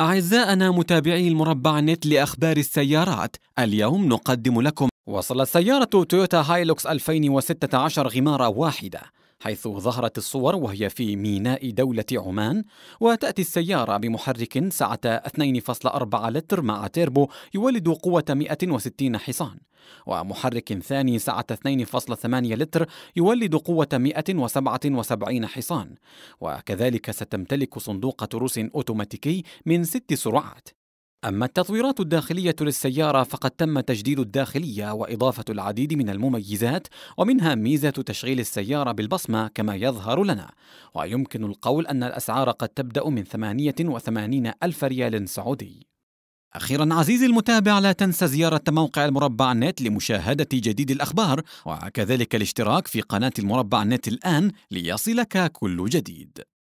أعزائنا متابعي المربع نت لأخبار السيارات اليوم نقدم لكم وصلت سيارة تويوتا هايلوكس 2016 غمارة واحدة حيث ظهرت الصور وهي في ميناء دولة عمان وتأتي السيارة بمحرك سعة 2.4 لتر مع تيربو يولد قوة 160 حصان ومحرك ثاني سعة 2.8 لتر يولد قوة 177 حصان وكذلك ستمتلك صندوق تروس أوتوماتيكي من ست سرعات أما التطويرات الداخلية للسيارة فقد تم تجديد الداخلية وإضافة العديد من المميزات ومنها ميزة تشغيل السيارة بالبصمة كما يظهر لنا ويمكن القول أن الأسعار قد تبدأ من 88 ألف ريال سعودي أخيرا عزيزي المتابع لا تنسى زيارة موقع المربع نت لمشاهدة جديد الأخبار وكذلك الاشتراك في قناة المربع نت الآن ليصلك كل جديد